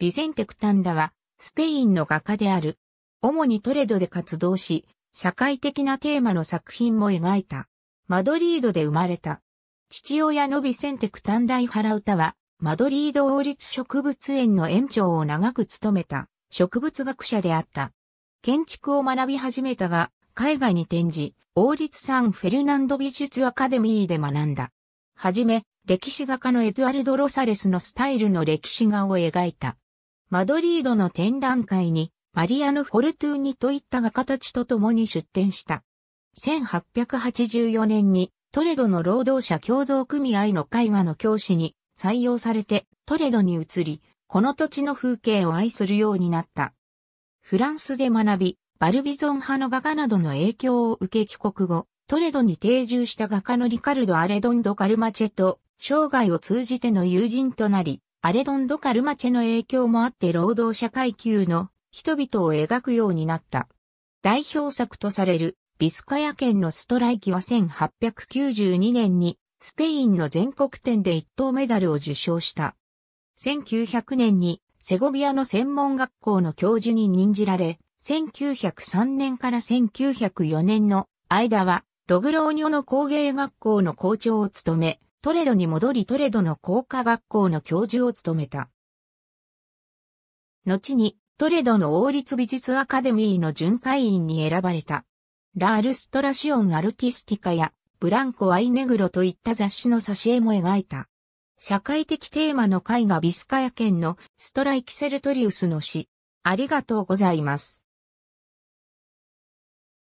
ビセンテ・クタンダは、スペインの画家である。主にトレドで活動し、社会的なテーマの作品も描いた。マドリードで生まれた。父親のビセンテ・クタンダイ・ハラウタは、マドリード王立植物園の園長を長く務めた植物学者であった。建築を学び始めたが、海外に転じ、王立サン・フェルナンド美術アカデミーで学んだ。はじめ、歴史画家のエドゥアルド・ロサレスのスタイルの歴史画を描いた。マドリードの展覧会に、マリアのフォルトゥーニといった画家たちと共に出展した。1884年に、トレドの労働者共同組合の絵画の教師に採用されて、トレドに移り、この土地の風景を愛するようになった。フランスで学び、バルビゾン派の画家などの影響を受け帰国後、トレドに定住した画家のリカルド・アレドンド・カルマチェと、生涯を通じての友人となり、アレドン・ド・カルマチェの影響もあって労働者階級の人々を描くようになった。代表作とされるビスカヤ県のストライキは1892年にスペインの全国展で一等メダルを受賞した。1900年にセゴビアの専門学校の教授に任じられ、1903年から1904年の間はログローニョの工芸学校の校長を務め、トレドに戻りトレドの工科学校の教授を務めた。後に、トレドの王立美術アカデミーの巡回員に選ばれた。ラールストラシオン・アルティスティカや、ブランコ・アイネグロといった雑誌の挿絵も描いた。社会的テーマの絵画ビスカヤ県のストライキセルトリウスの詩。ありがとうございます。